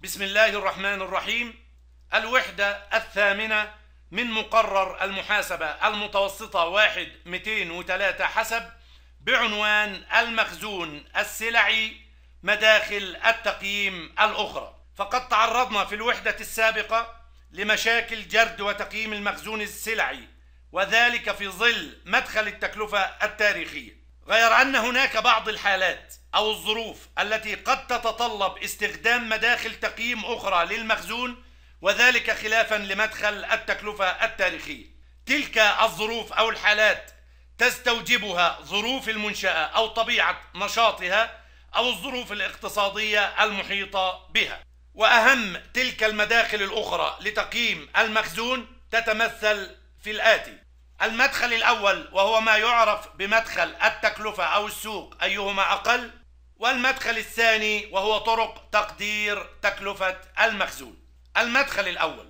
بسم الله الرحمن الرحيم الوحدة الثامنة من مقرر المحاسبة المتوسطة واحد حسب بعنوان المخزون السلعي مداخل التقييم الأخرى فقد تعرضنا في الوحدة السابقة لمشاكل جرد وتقييم المخزون السلعي وذلك في ظل مدخل التكلفة التاريخية غير أن هناك بعض الحالات أو الظروف التي قد تتطلب استخدام مداخل تقييم أخرى للمخزون وذلك خلافا لمدخل التكلفة التاريخية تلك الظروف أو الحالات تستوجبها ظروف المنشأة أو طبيعة نشاطها أو الظروف الاقتصادية المحيطة بها وأهم تلك المداخل الأخرى لتقييم المخزون تتمثل في الآتي المدخل الأول وهو ما يعرف بمدخل التكلفة أو السوق أيهما أقل والمدخل الثاني وهو طرق تقدير تكلفة المخزون المدخل الأول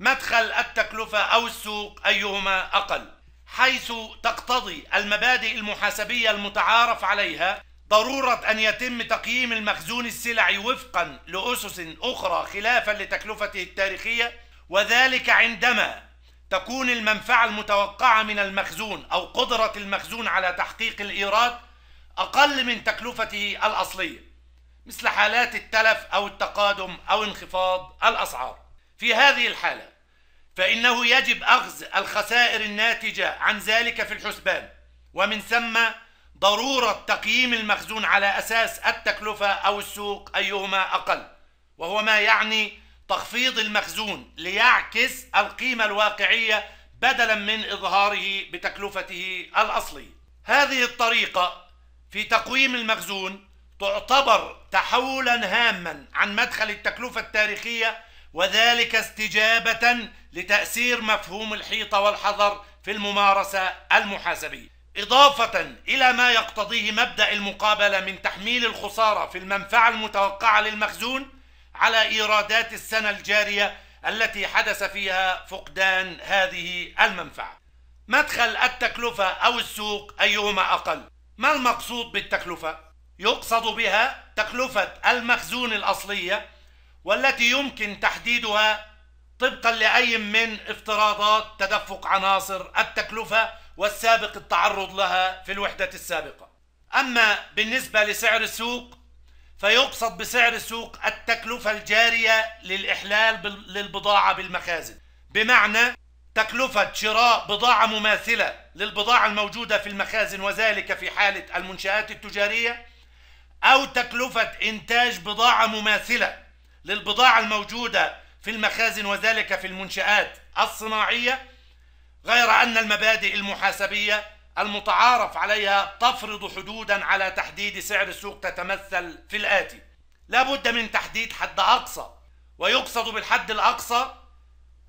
مدخل التكلفة أو السوق أيهما أقل حيث تقتضي المبادئ المحاسبية المتعارف عليها ضرورة أن يتم تقييم المخزون السلعي وفقا لأسس أخرى خلافا لتكلفته التاريخية وذلك عندما تكون المنفعة المتوقعة من المخزون أو قدرة المخزون على تحقيق الإيراد أقل من تكلفته الأصلية مثل حالات التلف أو التقادم أو انخفاض الأسعار في هذه الحالة فإنه يجب أخذ الخسائر الناتجة عن ذلك في الحسبان ومن ثم ضرورة تقييم المخزون على أساس التكلفة أو السوق أيهما أقل وهو ما يعني تخفيض المخزون ليعكس القيمة الواقعية بدلا من إظهاره بتكلفته الأصلية هذه الطريقة في تقويم المخزون تعتبر تحولا هاما عن مدخل التكلفة التاريخية وذلك استجابة لتأثير مفهوم الحيطة والحذر في الممارسة المحاسبية إضافة إلى ما يقتضيه مبدأ المقابلة من تحميل الخسارة في المنفعة المتوقعة للمخزون على إيرادات السنة الجارية التي حدث فيها فقدان هذه المنفعة مدخل التكلفة أو السوق أيهما أقل ما المقصود بالتكلفة؟ يقصد بها تكلفة المخزون الأصلية والتي يمكن تحديدها طبقا لأي من افتراضات تدفق عناصر التكلفة والسابق التعرض لها في الوحدة السابقة أما بالنسبة لسعر السوق فيقصد بسعر السوق التكلفة الجارية للإحلال للبضاعة بالمخازن بمعنى تكلفة شراء بضاعة مماثلة للبضاعة الموجودة في المخازن وذلك في حالة المنشآت التجارية أو تكلفة إنتاج بضاعة مماثلة للبضاعة الموجودة في المخازن وذلك في المنشآت الصناعية غير أن المبادئ المحاسبية المتعارف عليها تفرض حدودا على تحديد سعر السوق تتمثل في الآتي لابد من تحديد حد أقصى ويقصد بالحد الأقصى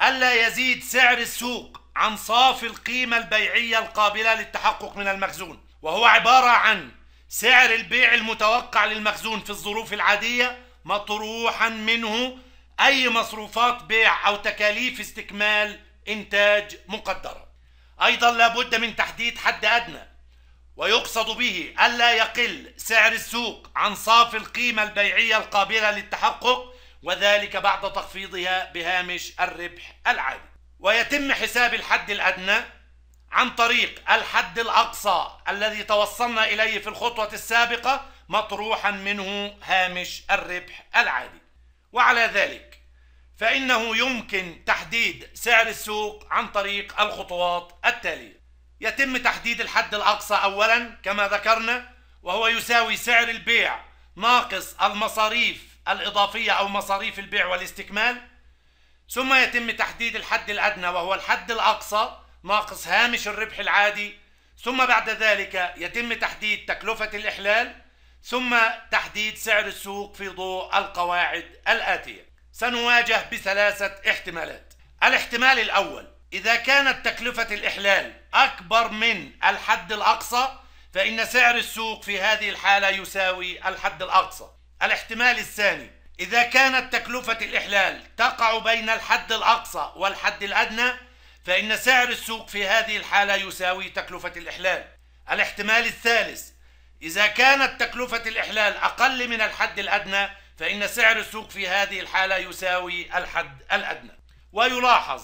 ألا يزيد سعر السوق عن صافي القيمة البيعية القابلة للتحقق من المخزون وهو عبارة عن سعر البيع المتوقع للمخزون في الظروف العادية مطروحا منه أي مصروفات بيع أو تكاليف استكمال إنتاج مقدرة أيضا لا بد من تحديد حد أدنى ويقصد به ألا يقل سعر السوق عن صافي القيمة البيعية القابلة للتحقق وذلك بعد تخفيضها بهامش الربح العادي ويتم حساب الحد الأدنى عن طريق الحد الأقصى الذي توصلنا إليه في الخطوة السابقة مطروحا منه هامش الربح العادي وعلى ذلك فإنه يمكن تحديد سعر السوق عن طريق الخطوات التالية يتم تحديد الحد الأقصى أولا كما ذكرنا وهو يساوي سعر البيع ناقص المصاريف الإضافية أو مصاريف البيع والاستكمال ثم يتم تحديد الحد الأدنى وهو الحد الأقصى ناقص هامش الربح العادي ثم بعد ذلك يتم تحديد تكلفة الإحلال ثم تحديد سعر السوق في ضوء القواعد الآتية سنواجه بثلاثة احتمالات الاحتمال الأول إذا كانت تكلفة الإحلال أكبر من الحد الأقصى فإن سعر السوق في هذه الحالة يساوي الحد الأقصى الاحتمال الثاني إذا كانت تكلفة الإحلال تقع بين الحد الأقصى والحد الأدنى فإن سعر السوق في هذه الحالة يساوي تكلفة الإحلال الاحتمال الثالث إذا كانت تكلفة الإحلال أقل من الحد الأدنى فإن سعر السوق في هذه الحالة يساوي الحد الأدنى ويلاحظ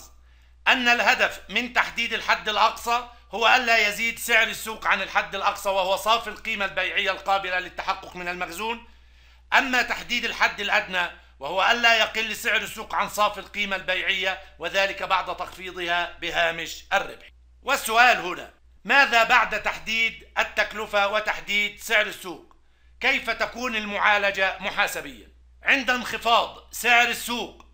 أن الهدف من تحديد الحد الأقصى هو ألا يزيد سعر السوق عن الحد الأقصى وهو صافي القيمة البيعية القابلة للتحقق من المخزون أما تحديد الحد الأدنى وهو ألا يقل سعر السوق عن صافي القيمة البيعية وذلك بعد تخفيضها بهامش الربح والسؤال هنا ماذا بعد تحديد التكلفة وتحديد سعر السوق كيف تكون المعالجة محاسبية عند انخفاض سعر السوق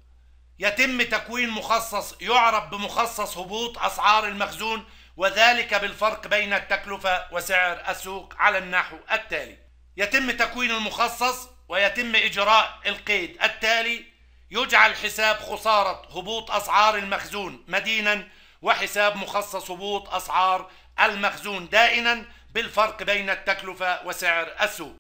يتم تكوين مخصص يعرف بمخصص هبوط أسعار المخزون وذلك بالفرق بين التكلفة وسعر السوق على النحو التالي يتم تكوين المخصص ويتم إجراء القيد التالي يجعل حساب خسارة هبوط أسعار المخزون مدينا وحساب مخصص هبوط أسعار المخزون دائنا بالفرق بين التكلفة وسعر السوق